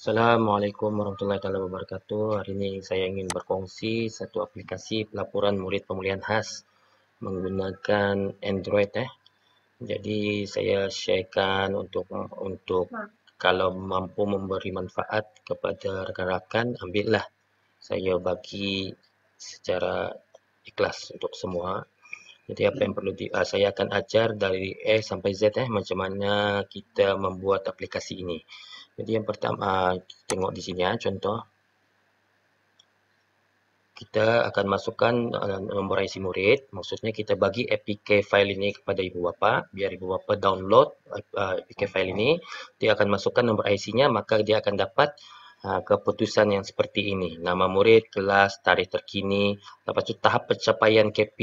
Assalamualaikum warahmatullahi wabarakatuh. Hari ini saya ingin berkongsi satu aplikasi pelaporan murid pemulihan khas menggunakan Android eh. Jadi saya sharekan untuk untuk hmm. kalau mampu memberi manfaat kepada rakan-rakan ambillah. Saya bagi secara ikhlas untuk semua. Jadi apa yang perlu di, uh, saya akan ajar dari A sampai Z eh macam mana kita membuat aplikasi ini. Jadi yang pertama kita tengok di sini ah, contoh kita akan masukkan eh, nombor IC murid maksudnya kita bagi APK file ini kepada ibu bapa biar ibu bapa download eh, APK file ini dia akan masukkan nombor IC-nya maka dia akan dapat eh, keputusan yang seperti ini nama murid kelas tarikh terkini lepas tu tahap pencapaian KP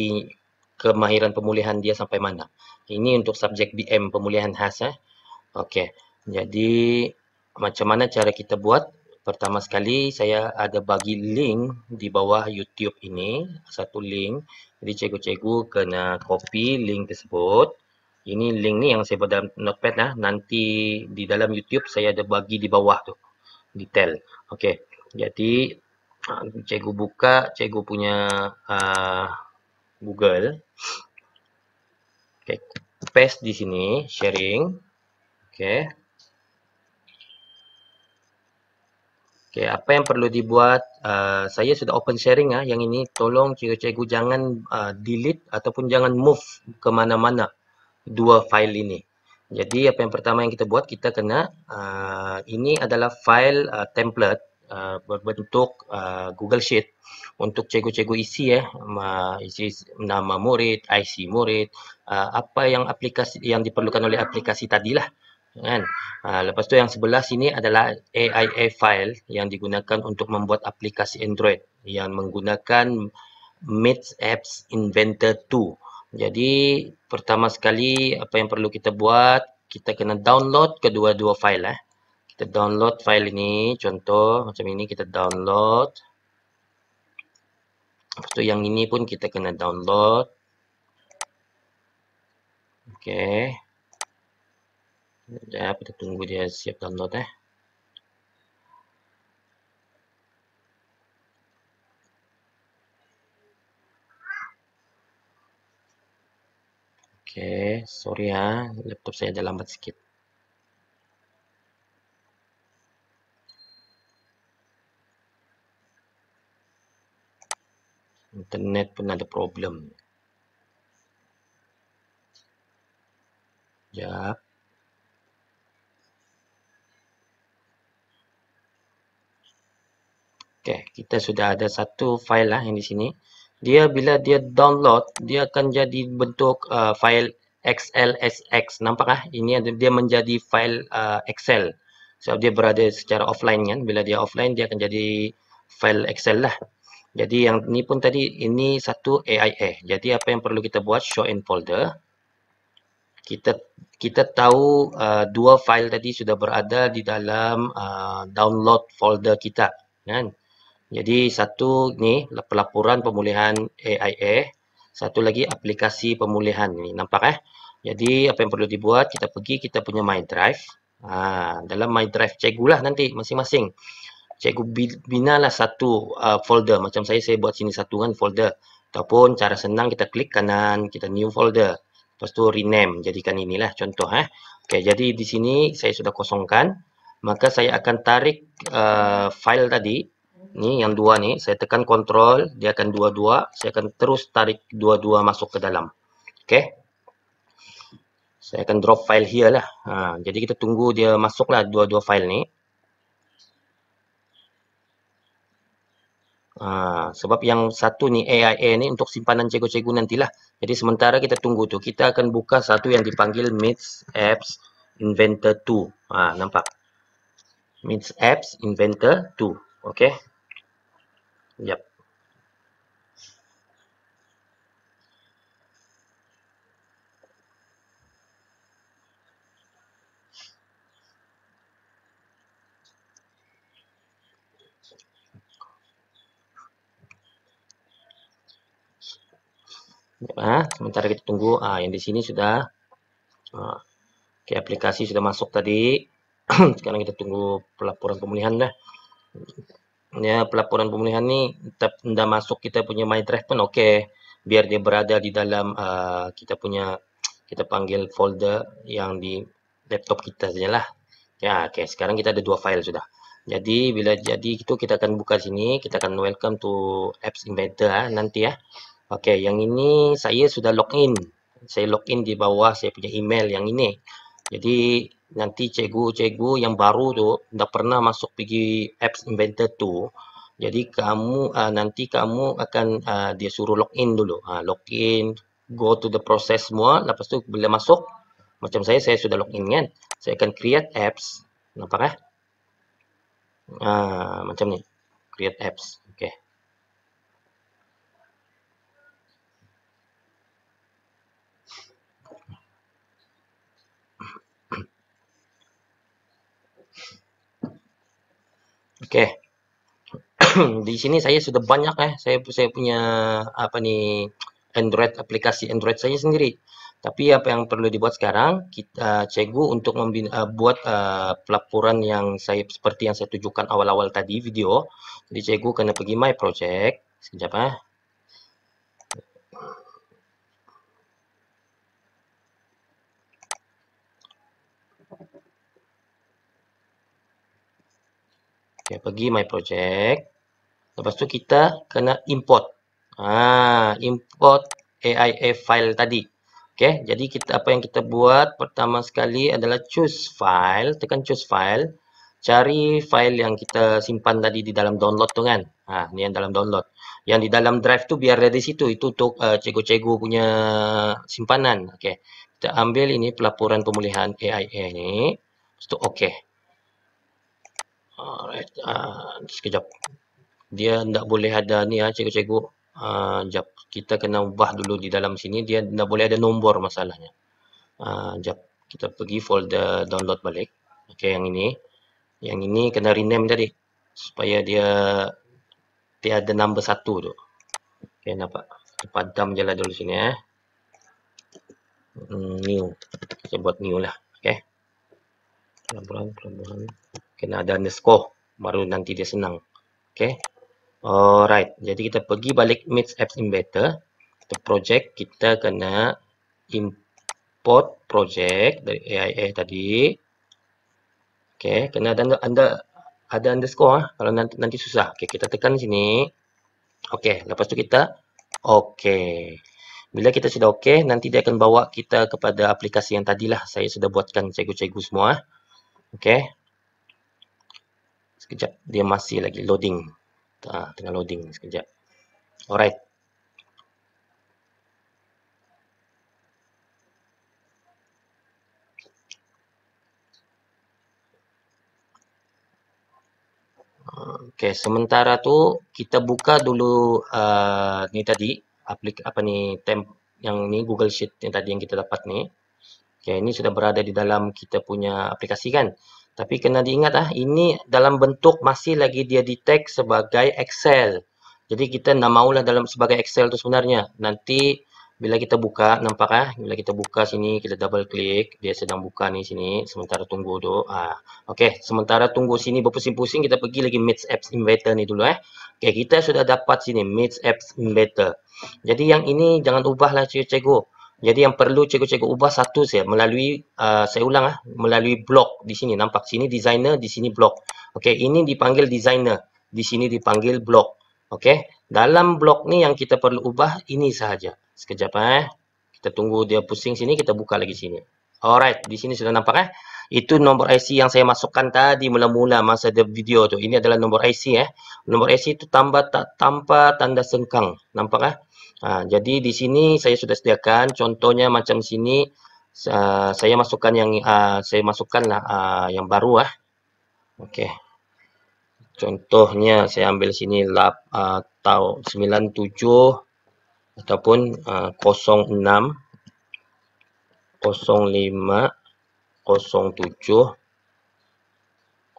kemahiran pemulihan dia sampai mana ini untuk subjek BM pemulihan khas eh okey jadi macam mana cara kita buat pertama sekali saya ada bagi link di bawah YouTube ini satu link jadi cikgu-cikgu kena copy link tersebut ini link ni yang saya buat dalam notepad lah. nanti di dalam YouTube saya ada bagi di bawah tu detail okey jadi cikgu buka cikgu punya uh, Google okey paste di sini sharing okey Okay, apa yang perlu dibuat, uh, saya sudah open sharing ah, yang ini. Tolong cikgu-cikgu jangan uh, delete ataupun jangan move ke mana-mana dua file ini. Jadi apa yang pertama yang kita buat, kita kena, uh, ini adalah file uh, template uh, berbentuk uh, Google Sheet untuk cikgu-cikgu isi eh, isi nama murid, IC murid, uh, apa yang aplikasi yang diperlukan oleh aplikasi tadilah. lah kan? Ha, lepas tu yang sebelah sini adalah AIA file yang digunakan untuk membuat aplikasi Android yang menggunakan Mates Apps Inventor 2. Jadi pertama sekali apa yang perlu kita buat, kita kena download kedua-dua file eh. Kita download file ini, contoh macam ini kita download. Lepas tu yang ini pun kita kena download. Okay. ya kita tunggu dia siap download ya oke sorry ya laptop saya ada lambat sedikit internet pun ada problem ya Okay, kita sudah ada satu file lah yang di sini. Dia bila dia download, dia akan jadi bentuk uh, file XLSX. Nampak lah? Ini dia menjadi file uh, Excel. Sebab so, dia berada secara offline kan. Bila dia offline, dia akan jadi file Excel lah. Jadi yang ni pun tadi, ini satu AIA. Jadi apa yang perlu kita buat? Show in folder. Kita kita tahu uh, dua file tadi sudah berada di dalam uh, download folder kita. Kan? Okay. Jadi satu ni pelaporan pemulihan AIA, satu lagi aplikasi pemulihan ni nampak eh. Jadi apa yang perlu dibuat kita pergi kita punya My Drive. Ha, dalam My Drive cikgu lah nanti masing-masing. Cikgu lah satu uh, folder macam saya saya buat sini satu kan folder ataupun cara senang kita klik kanan kita new folder. Lepas tu rename jadikan inilah contoh eh. Okey jadi di sini saya sudah kosongkan maka saya akan tarik uh, file tadi ni yang dua ni saya tekan control dia akan dua-dua saya akan terus tarik dua-dua masuk ke dalam okey saya akan drop file here lah ha, jadi kita tunggu dia masuk lah dua-dua file ni ha, sebab yang satu ni AIA ni untuk simpanan cikgu-cikgu nantilah jadi sementara kita tunggu tu kita akan buka satu yang dipanggil Mids Apps Inventor 2 ha, nampak Mids Apps Inventor 2 Okay, Yep. Nah, sementara kita tunggu. Ah, yang di sini sudah. Ah, Oke, aplikasi sudah masuk tadi. Sekarang kita tunggu pelaporan pemulihan dah. ya pelaporan pemulihan ni tetap dah masuk kita punya my pun okey biar dia berada di dalam uh, kita punya kita panggil folder yang di laptop kita sajalah ya okey sekarang kita ada dua file sudah jadi bila jadi itu kita akan buka sini kita akan welcome to apps inventor ha, nanti ya okey yang ini saya sudah login saya login di bawah saya punya email yang ini jadi nanti cikgu-cikgu yang baru tu dah pernah masuk pergi apps inventor tu jadi kamu uh, nanti kamu akan uh, dia suruh login dulu uh, login go to the process semua lepas tu bila masuk macam saya saya sudah login kan saya akan create apps nampak eh uh, macam ni create apps Okay, di sini saya sudah banyak eh saya saya punya apa ni Android aplikasi Android saya sendiri. Tapi apa yang perlu dibuat sekarang kita uh, ah, cegu untuk membina, uh, buat uh, pelaporan yang saya seperti yang saya tunjukkan awal-awal tadi video. Jadi cegu kena pergi my project. Sekejap eh. Okay, pergi my project. Lepas tu kita kena import. Ah, import AIF file tadi. Okay, jadi kita apa yang kita buat pertama sekali adalah choose file. Tekan choose file. Cari file yang kita simpan tadi di dalam download tu kan. Ha, ni yang dalam download. Yang di dalam drive tu biar dari situ. Itu untuk eh, cikgu-cikgu uh, punya simpanan. Okay. Kita ambil ini pelaporan pemulihan AIA ni. Lepas tu okay. Alright, uh, sekejap. Dia tidak boleh ada ni ah cikgu-cikgu. uh, jap, kita kena ubah dulu di dalam sini dia tidak boleh ada nombor masalahnya. uh, jap, kita pergi folder download balik. Okay, yang ini. Yang ini kena rename tadi supaya dia tiada number satu tu. Okay, nampak. Kita padam jelah dulu sini eh. Hmm, new. Kita buat new lah. Okay, Pelan-pelan, pelan-pelan kena ada underscore baru nanti dia senang okey alright jadi kita pergi balik mids apps embedder kita project kita kena import project dari AIA tadi okey kena ada anda ada underscore ah kalau nanti nanti susah okey kita tekan sini okey lepas tu kita okey bila kita sudah okey nanti dia akan bawa kita kepada aplikasi yang tadilah saya sudah buatkan cikgu-cikgu semua ah. okey Sekejap, dia masih lagi loading. Ha, tengah loading sekejap. Alright. Okay, sementara tu kita buka dulu uh, ni tadi aplik apa ni temp yang ni Google Sheet yang tadi yang kita dapat ni. Okay, ini sudah berada di dalam kita punya aplikasi kan. Tapi kena diingat ah ini dalam bentuk masih lagi dia detect sebagai Excel. Jadi kita nak maulah dalam sebagai Excel tu sebenarnya. Nanti bila kita buka nampak ah bila kita buka sini kita double click dia sedang buka ni sini sementara tunggu tu ah okey sementara tunggu sini berpusing-pusing kita pergi lagi Meets Apps Inventor ni dulu eh. Okay, kita sudah dapat sini Meets Apps Inventor. Jadi yang ini jangan ubahlah cikgu-cikgu. Cik. Jadi yang perlu cikgu-cikgu ubah satu saja melalui uh, saya ulang ah uh, melalui blog di sini nampak sini designer di sini blog. Okey, ini dipanggil designer, di sini dipanggil blog. Okey. Dalam blog ni yang kita perlu ubah ini sahaja. Sekejap ah, eh. Kita tunggu dia pusing sini kita buka lagi sini. Alright, di sini sudah nampak eh. Itu nombor IC yang saya masukkan tadi mula-mula masa ada video tu. Ini adalah nombor IC eh. Nombor IC itu tambah tak tanpa tanda sengkang. Nampak eh? Nah, jadi di sini saya sudah sediakan contohnya macam sini uh, saya masukkan yang uh, saya lah uh, yang baru ah. Oke. Okay. Contohnya saya ambil sini lap uh, atau 97 ataupun uh, 06 05 07 09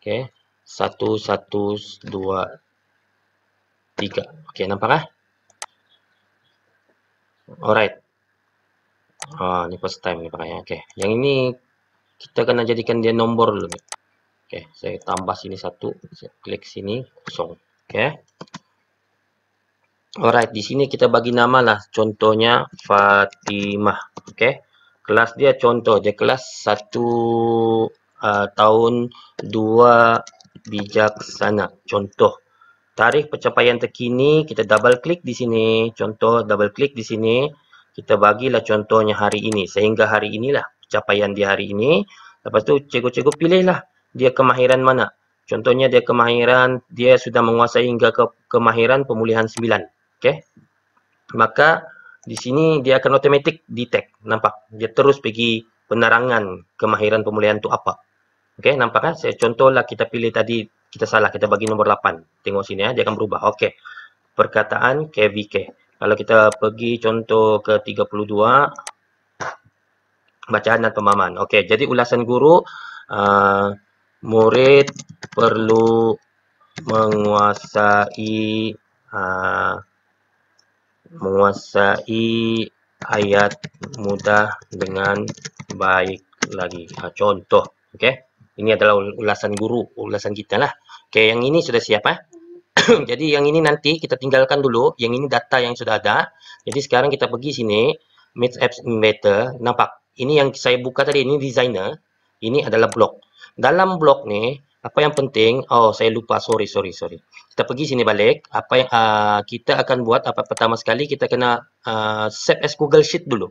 okey 112 3. Okey, nampak kan? Alright. Ah, ni first time ni pakai. Okey. Yang ini kita kena jadikan dia nombor dulu. Okey, saya tambah sini satu, saya klik sini kosong. Okey. Alright, di sini kita bagi nama lah. Contohnya Fatimah. Okey. Kelas dia contoh, dia kelas satu uh, tahun 2 bijaksana. Contoh tarikh pencapaian terkini kita double klik di sini contoh double klik di sini kita bagilah contohnya hari ini sehingga hari inilah pencapaian dia hari ini lepas tu cikgu-cikgu pilihlah dia kemahiran mana contohnya dia kemahiran dia sudah menguasai hingga ke kemahiran pemulihan 9 okey maka di sini dia akan automatik detect nampak dia terus pergi penerangan kemahiran pemulihan tu apa okey nampak kan saya contohlah kita pilih tadi kita salah, kita bagi nombor 8. Tengok sini ya, dia akan berubah. Okey. Perkataan KVK. Kalau kita pergi contoh ke 32 bacaan dan pemahaman. Okey, jadi ulasan guru uh, murid perlu menguasai uh, menguasai ayat mudah dengan baik lagi. Uh, contoh, okey. Ini adalah ulasan guru, ulasan kita lah. Okay, yang ini sudah siap ya. Jadi yang ini nanti kita tinggalkan dulu. Yang ini data yang sudah ada. Jadi sekarang kita pergi sini. Meet Apps Inventor. Nampak? Ini yang saya buka tadi. Ini designer. Ini adalah blog. Dalam blog ni, apa yang penting. Oh, saya lupa. Sorry, sorry, sorry. Kita pergi sini balik. Apa yang uh, kita akan buat. Apa pertama sekali kita kena uh, save as Google Sheet dulu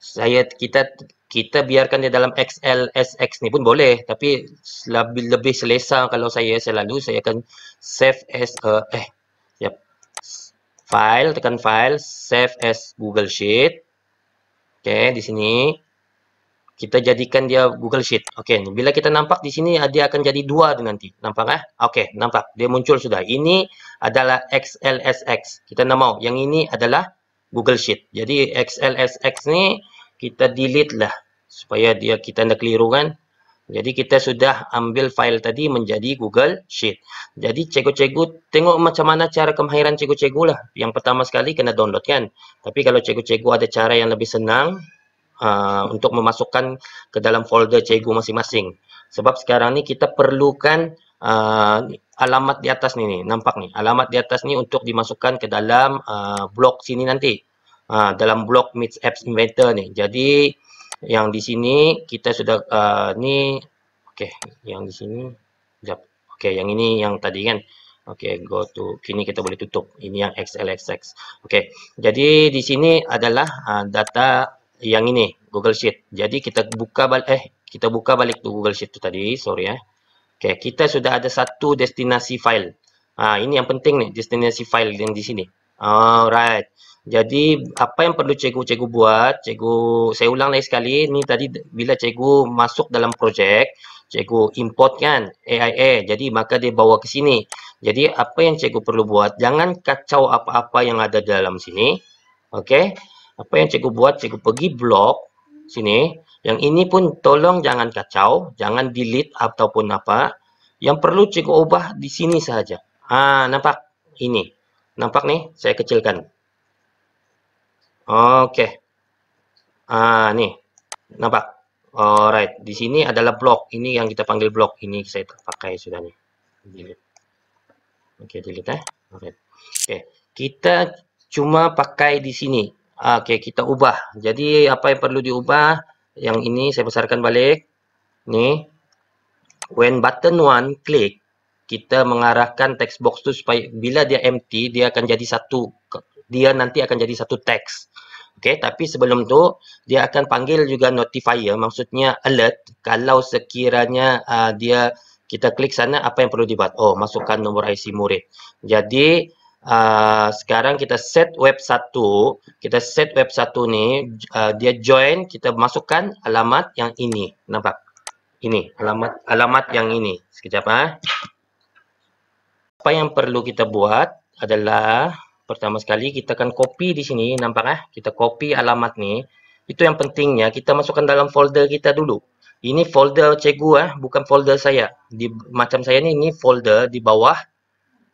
saya kita kita biarkan dia dalam XLSX ni pun boleh tapi lebih lebih selesa kalau saya selalu saya akan save as a, eh yep file tekan file save as Google Sheet okey di sini kita jadikan dia Google Sheet. Okey, bila kita nampak di sini dia akan jadi dua tu nanti. Nampak eh? Okey, nampak. Dia muncul sudah. Ini adalah XLSX. Kita nak mau. Yang ini adalah Google Sheet. Jadi XLSX ni kita delete lah supaya dia kita nak keliru kan. Jadi kita sudah ambil file tadi menjadi Google Sheet. Jadi cikgu-cikgu tengok macam mana cara kemahiran cikgu-cikgu lah. Yang pertama sekali kena download kan. Tapi kalau cikgu-cikgu ada cara yang lebih senang uh, untuk memasukkan ke dalam folder cikgu masing-masing. Sebab sekarang ni kita perlukan uh, alamat di atas ni, ni. Nampak ni. Alamat di atas ni untuk dimasukkan ke dalam uh, ha, blok sini nanti ha, dalam blog Meets Apps Inventor ni. Jadi yang di sini kita sudah uh, ni okey yang di sini jap okey yang ini yang tadi kan okey go to kini kita boleh tutup ini yang xlxx okey jadi di sini adalah uh, data yang ini Google Sheet jadi kita buka balik eh kita buka balik tu Google Sheet tu tadi sorry ya eh. okey kita sudah ada satu destinasi file ah uh, ini yang penting ni destinasi file yang di sini Alright. Oh, jadi apa yang perlu cikgu-cikgu buat? Cikgu saya ulang lagi sekali. Ni tadi bila cikgu masuk dalam projek, cikgu import kan AIA. Jadi maka dia bawa ke sini. Jadi apa yang cikgu perlu buat? Jangan kacau apa-apa yang ada dalam sini. Okey. Apa yang cikgu buat? Cikgu pergi blok sini. Yang ini pun tolong jangan kacau, jangan delete ataupun apa. Yang perlu cikgu ubah di sini sahaja. Ah, nampak ini. Nampak nih, Saya kecilkan. Okay. Ah nih, Nampak? Alright. Di sini adalah blok. Ini yang kita panggil blok. Ini saya tak pakai sudah ni. Okay, delete eh. Alright. Okey. Kita cuma pakai di sini. Ah, okay, kita ubah. Jadi, apa yang perlu diubah? Yang ini saya besarkan balik. Nih. When button 1 click kita mengarahkan text box tu supaya bila dia empty dia akan jadi satu dia nanti akan jadi satu text. Okey, tapi sebelum tu dia akan panggil juga notifier maksudnya alert kalau sekiranya uh, dia kita klik sana apa yang perlu dibuat. Oh, masukkan nombor IC murid. Jadi Uh, sekarang kita set web 1 Kita set web 1 ni uh, Dia join, kita masukkan alamat yang ini Nampak? Ini, alamat alamat yang ini Sekejap ha apa yang perlu kita buat adalah pertama sekali kita akan copy di sini nampak eh kita copy alamat ni itu yang pentingnya kita masukkan dalam folder kita dulu ini folder cikgu eh bukan folder saya di macam saya ni ini folder di bawah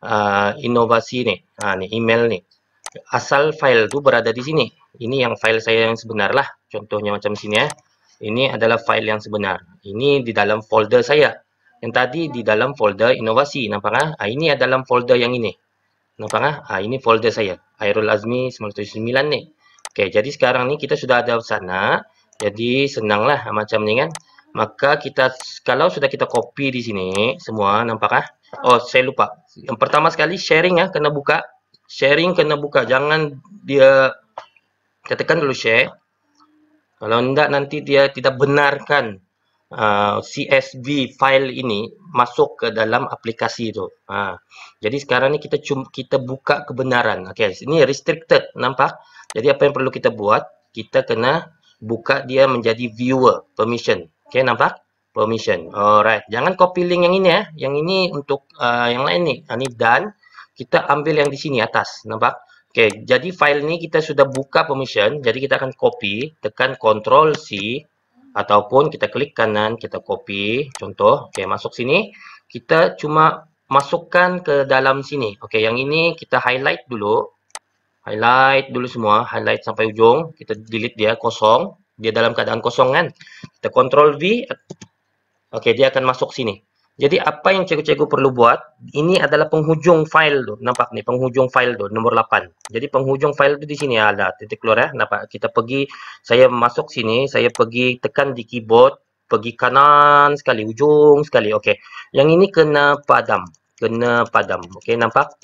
uh, inovasi ni ha ni email ni asal file tu berada di sini ini yang file saya yang sebenar lah contohnya macam sini eh ini adalah file yang sebenar ini di dalam folder saya yang tadi di dalam folder inovasi. Nampak kan? Ha, ini dalam folder yang ini. Nampak kan? Ha, ini folder saya. Airul Azmi 99 ni. Okey, jadi sekarang ni kita sudah ada sana. Jadi senanglah macam ni kan. Maka kita, kalau sudah kita copy di sini semua, nampak kan? Ha? Oh, saya lupa. Yang pertama sekali sharing ya, ha, kena buka. Sharing kena buka. Jangan dia, kita tekan dulu share. Kalau tidak nanti dia tidak benarkan uh, CSV file ini masuk ke dalam aplikasi itu. Uh, ha. jadi sekarang ni kita cuma kita buka kebenaran. Okey, ini restricted nampak. Jadi apa yang perlu kita buat? Kita kena buka dia menjadi viewer permission. Okey, nampak? Permission. Alright. Jangan copy link yang ini ya. Yang ini untuk uh, yang lain ni. Ini ha, dan Kita ambil yang di sini atas. Nampak? Okey. Jadi file ni kita sudah buka permission. Jadi kita akan copy. Tekan Control C ataupun kita klik kanan, kita copy. Contoh, okay, masuk sini. Kita cuma masukkan ke dalam sini. Okay, yang ini kita highlight dulu. Highlight dulu semua. Highlight sampai ujung. Kita delete dia kosong. Dia dalam keadaan kosong kan. Kita control V. Okay, dia akan masuk sini. Jadi apa yang cikgu-cikgu perlu buat, ini adalah penghujung file tu. Nampak ni, penghujung file tu, nombor 8. Jadi penghujung file tu di sini ada ah, titik keluar ya. Nampak, kita pergi, saya masuk sini, saya pergi tekan di keyboard, pergi kanan sekali, ujung sekali. Okey, yang ini kena padam. Kena padam. Okey, nampak?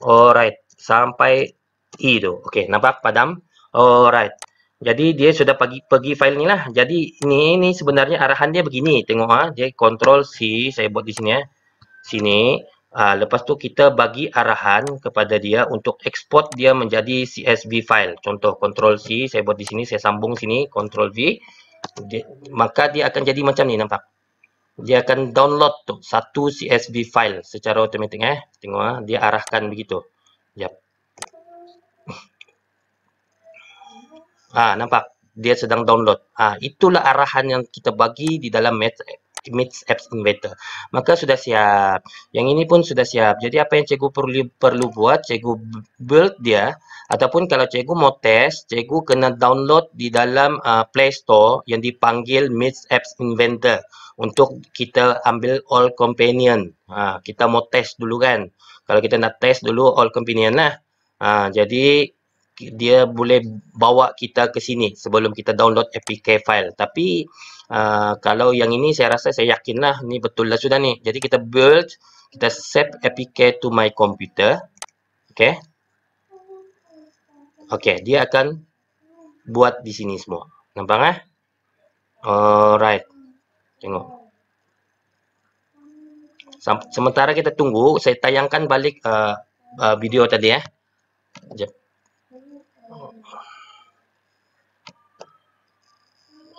Alright, sampai E tu. Okey, nampak? Padam. Alright, jadi dia sudah pergi, pergi file ni lah. Jadi ni ni sebenarnya arahan dia begini. Tengok ah, dia control C saya buat di sini ya. Sini. Ha, lepas tu kita bagi arahan kepada dia untuk export dia menjadi CSV file. Contoh control C saya buat di sini, saya sambung sini control V. Dia, maka dia akan jadi macam ni nampak. Dia akan download tu satu CSV file secara automatik eh. Tengok ah, dia arahkan begitu. Jap. Ah ha, nampak dia sedang download. ha, itulah arahan yang kita bagi di dalam Mits Apps Inventor. Maka sudah siap. Yang ini pun sudah siap. Jadi apa yang cikgu perlu perlu buat, cikgu build dia ataupun kalau cikgu mau test, cikgu kena download di dalam uh, Play Store yang dipanggil Mits Apps Inventor untuk kita ambil all companion. Ha, kita mau test dulu kan. Kalau kita nak test dulu all companion lah. Ha, jadi dia boleh bawa kita ke sini sebelum kita download APK file. Tapi uh, kalau yang ini saya rasa saya yakinlah ni betul lah sudah ni. Jadi kita build, kita set APK to my computer. Okay. Okay, dia akan buat di sini semua. Nampak kan? Eh? Alright. Tengok. Sementara kita tunggu, saya tayangkan balik uh, uh, video tadi ya. Eh. Sekejap.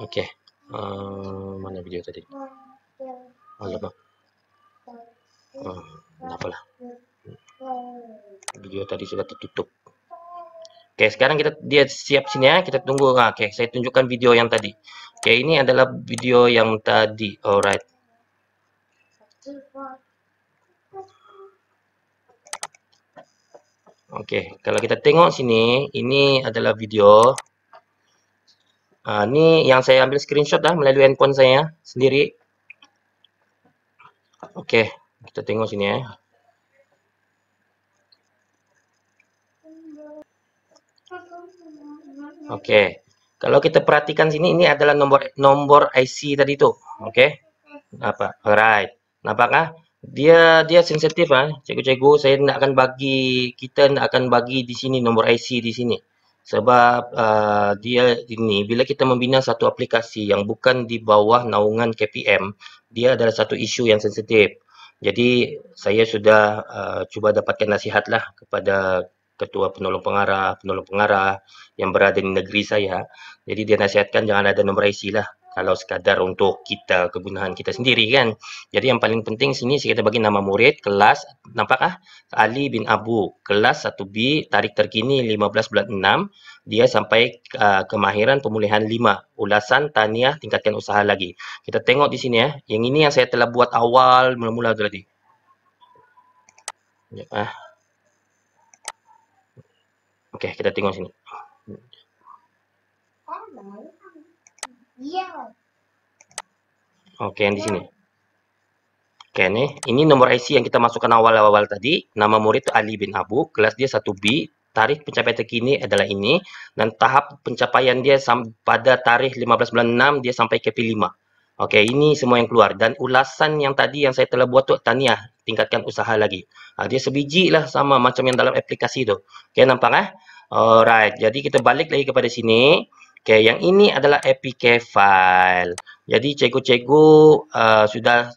Okey. Uh, eh, mana video tadi? Oh, Alamak. Oh, apa lah? Video tadi sudah tertutup. Okey, sekarang kita dia siap sini ya. Kita tunggu. Ah, Okey, saya tunjukkan video yang tadi. Okey, ini adalah video yang tadi. Alright. Okey, kalau kita tengok sini, ini adalah video. Ha, ni yang saya ambil screenshot dah melalui handphone saya ya, sendiri. Okey, kita tengok sini eh. Okey. Kalau kita perhatikan sini ini adalah nombor nombor IC tadi tu. Okey. Apa? Alright. Nampakkah? Dia dia sensitif ah. Cikgu-cikgu saya tidak akan bagi kita tidak akan bagi di sini nombor IC di sini sebab uh, dia ini bila kita membina satu aplikasi yang bukan di bawah naungan KPM dia adalah satu isu yang sensitif jadi saya sudah uh, cuba dapatkan nasihatlah kepada ketua penolong pengarah penolong pengarah yang berada di negeri saya jadi dia nasihatkan jangan ada nombor IC lah kalau sekadar untuk kita kegunaan kita sendiri kan. Jadi yang paling penting sini saya kita bagi nama murid, kelas, nampak ah Ali bin Abu, kelas 1B, tarik terkini 15 bulan 6, dia sampai uh, kemahiran pemulihan 5, ulasan taniah tingkatkan usaha lagi. Kita tengok di sini ya, yang ini yang saya telah buat awal mula-mula tadi. Ya, ah. Okey, kita tengok sini. Online. Ya. Oke, oh, yang di sini. Oke, nih. Eh. Ini nomor IC yang kita masukkan awal-awal tadi. Nama murid itu Ali bin Abu. Kelas dia 1B. Tarikh pencapaian terkini adalah ini. Dan tahap pencapaian dia pada tarikh 15.96 dia sampai KP5. Oke, ini semua yang keluar. Dan ulasan yang tadi yang saya telah buat tu, Tania Tingkatkan usaha lagi. Ha, dia sebiji lah sama macam yang dalam aplikasi tu. Oke, nampak eh? Alright. Jadi, kita balik lagi kepada sini. Okey, yang ini adalah APK file. Jadi cikgu-cikgu uh, sudah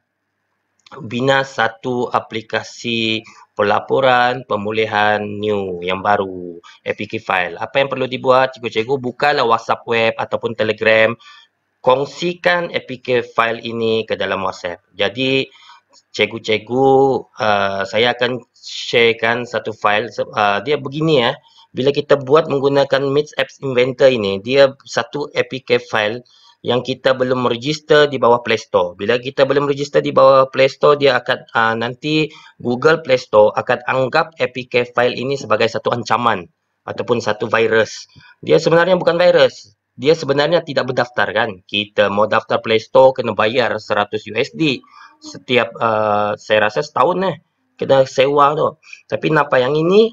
bina satu aplikasi pelaporan pemulihan new yang baru, APK file. Apa yang perlu dibuat? Cikgu-cikgu bukalah WhatsApp web ataupun Telegram. Kongsikan APK file ini ke dalam WhatsApp. Jadi cikgu-cikgu uh, saya akan sharekan satu file uh, dia begini ya. Eh bila kita buat menggunakan Meets Apps Inventor ini, dia satu APK file yang kita belum register di bawah Play Store. Bila kita belum register di bawah Play Store, dia akan uh, nanti Google Play Store akan anggap APK file ini sebagai satu ancaman ataupun satu virus. Dia sebenarnya bukan virus. Dia sebenarnya tidak berdaftar kan. Kita mau daftar Play Store kena bayar 100 USD setiap uh, saya rasa setahun eh kita sewa tu. Tapi napa yang ini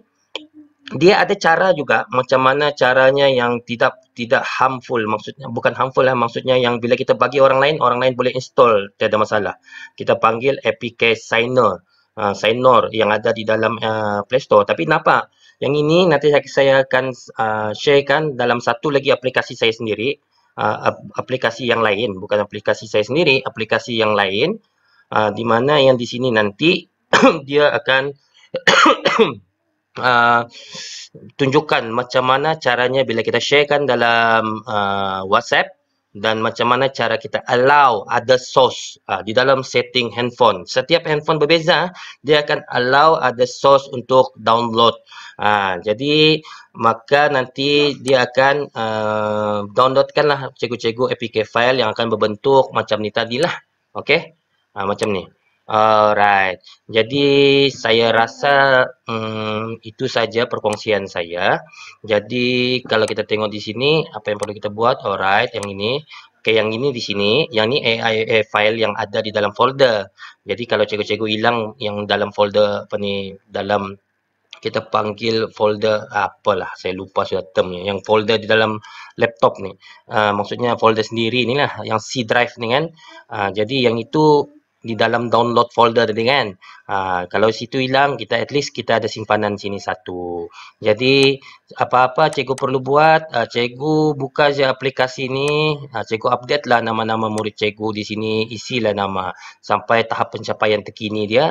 dia ada cara juga macam mana caranya yang tidak tidak harmful maksudnya bukan harmful lah maksudnya yang bila kita bagi orang lain orang lain boleh install tiada masalah kita panggil apk signer uh, signer yang ada di dalam uh, play store tapi kenapa yang ini nanti saya akan uh, sharekan dalam satu lagi aplikasi saya sendiri uh, aplikasi yang lain bukan aplikasi saya sendiri aplikasi yang lain uh, di mana yang di sini nanti dia akan uh, tunjukkan macam mana caranya bila kita sharekan dalam uh, WhatsApp dan macam mana cara kita allow ada source uh, di dalam setting handphone. Setiap handphone berbeza, dia akan allow ada source untuk download. Uh, jadi maka nanti dia akan uh, downloadkanlah cikgu-cikgu APK file yang akan berbentuk macam ni tadilah. Okey? Uh, macam ni. Alright, oh, jadi saya rasa hmm, itu saja perkongsian saya. Jadi kalau kita tengok di sini apa yang perlu kita buat, alright, oh, yang ini, ke yang ini di sini, yang ini AI file yang ada di dalam folder. Jadi kalau cikgu-cikgu hilang yang dalam folder apa ni, dalam kita panggil folder apa lah? saya lupa sudah termnya, yang folder di dalam laptop ni. Uh, maksudnya folder sendiri inilah, yang C drive ni kan. Uh, jadi yang itu di dalam download folder tadi kan. Uh, kalau situ hilang, kita at least kita ada simpanan sini satu. Jadi, apa-apa cikgu perlu buat, uh, cikgu buka je aplikasi ni, uh, cikgu update lah nama-nama murid cikgu di sini, isilah nama sampai tahap pencapaian terkini dia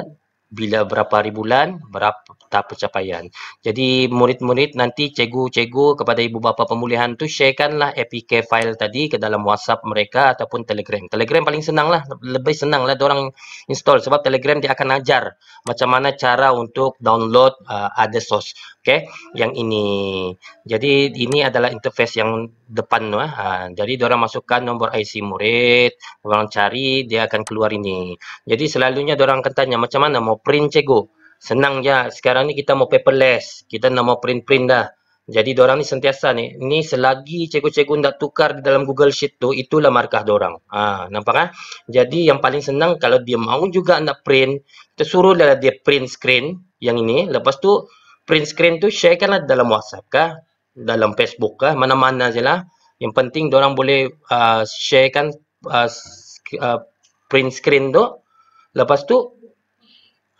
bila berapa hari bulan, berapa tahap pencapaian. Jadi murid-murid nanti cikgu cegu kepada ibu bapa pemulihan tu sharekanlah APK file tadi ke dalam WhatsApp mereka ataupun Telegram. Telegram paling senang lah, lebih senang lah orang install sebab Telegram dia akan ajar macam mana cara untuk download uh, ada source. Okay, yang ini. Jadi ini adalah interface yang depan tu. Uh. Ha, jadi orang masukkan nombor IC murid, orang cari dia akan keluar ini. Jadi selalunya orang akan tanya macam mana mau print cikgu. Senang je. Sekarang ni kita mau paperless. Kita nak mau print-print dah. Jadi diorang ni sentiasa ni. Ni selagi cikgu-cikgu nak tukar di dalam Google Sheet tu, itulah markah diorang. Ha, nampak kan? Jadi yang paling senang kalau dia mau juga nak print, kita suruh dia print screen yang ini. Lepas tu, print screen tu sharekanlah dalam WhatsApp kah? Dalam Facebook kah? Mana-mana je lah. Yang penting diorang boleh uh, sharekan uh, uh, print screen tu. Lepas tu,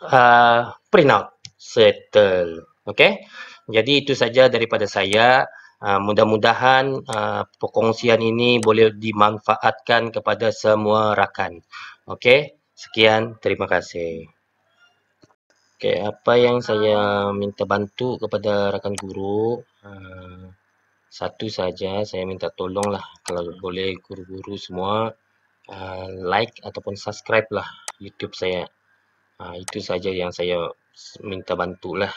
Uh, print out settle okey jadi itu saja daripada saya uh, mudah-mudahan uh, perkongsian ini boleh dimanfaatkan kepada semua rakan okey sekian terima kasih okey apa yang saya minta bantu kepada rakan guru uh, satu saja saya minta tolonglah kalau boleh guru-guru semua uh, like ataupun subscribe lah YouTube saya Ha, itu saja yang saya minta bantu lah.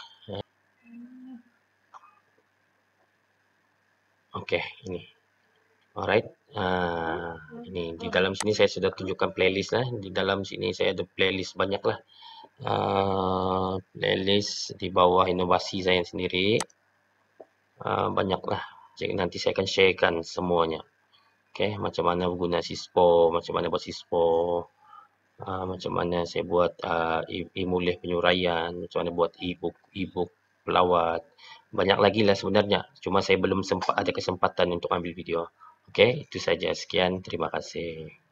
Okay, ini. Alright. Uh, ini di dalam sini saya sudah tunjukkan playlist lah. Di dalam sini saya ada playlist banyak lah. Uh, ha, playlist di bawah inovasi saya sendiri. Uh, ha, banyak lah. Jadi nanti saya akan sharekan semuanya. Okay, macam mana guna SISPO, macam mana buat SISPO uh, macam mana saya buat uh, ah, imulih penyuraian, macam mana buat e-book e pelawat. Banyak lagi lah sebenarnya. Cuma saya belum sempat ada kesempatan untuk ambil video. Okey, itu saja. Sekian. Terima kasih.